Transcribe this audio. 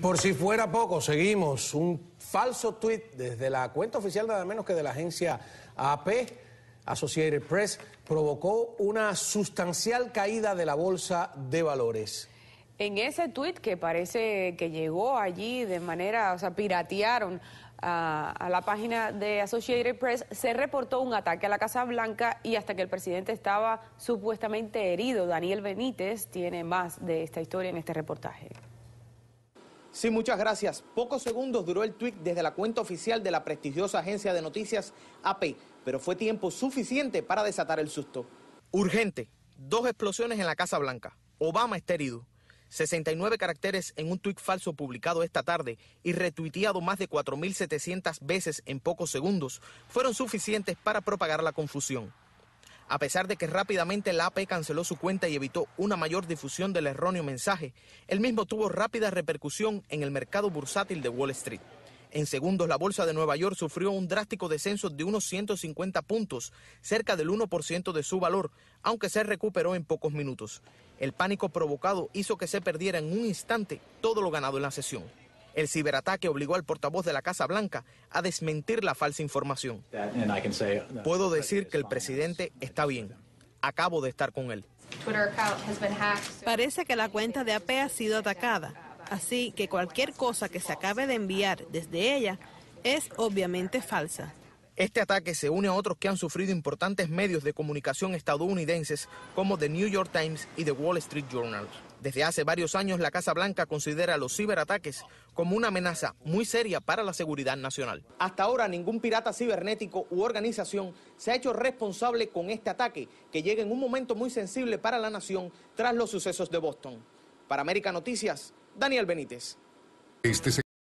Por si fuera poco, seguimos. Un falso tuit desde la cuenta oficial nada menos que de la agencia AP, Associated Press, provocó una sustancial caída de la bolsa de valores. En ese tuit que parece que llegó allí de manera, o sea, piratearon a, la página de Associated Press, se reportó un ataque a la Casa Blanca y hasta que el presidente estaba supuestamente herido, Daniel Benítez tiene más de esta historia en este reportaje. Sí, muchas gracias. Pocos segundos duró el tweet desde la cuenta oficial de la prestigiosa agencia de noticias AP, e, pero fue tiempo suficiente para desatar el susto. Urgente, dos explosiones en la Casa Blanca. Obama está herido. 69 caracteres en un tuit falso publicado esta tarde y retuiteado más de 4.700 veces en pocos segundos fueron suficientes para propagar la confusión. A pesar de que rápidamente la AP canceló su cuenta y evitó una mayor difusión del erróneo mensaje, el mismo tuvo rápida repercusión en el mercado bursátil de Wall Street. En segundos, la bolsa de Nueva York sufrió un drástico descenso de unos 150 puntos, cerca del 1% de su valor, aunque se recuperó en pocos minutos. El pánico provocado hizo que se perdiera en un instante todo lo ganado en la sesión. El ciberataque obligó al portavoz de la Casa Blanca a desmentir la falsa información. Puedo decir que el presidente está bien. Acabo de estar con él. Parece que la cuenta de AP ha sido atacada, así que cualquier cosa que se acabe de enviar desde ella es obviamente falsa. Este ataque se une a otros que han sufrido importantes medios de comunicación estadounidenses como The New York Times y The Wall Street Journal. Desde hace varios años la Casa Blanca considera los ciberataques como una amenaza muy seria para la seguridad nacional. Hasta ahora ningún pirata cibernético u organización se ha hecho responsable con este ataque que llega en un momento muy sensible para la nación tras los sucesos de Boston. Para América Noticias, Daniel Benítez. Este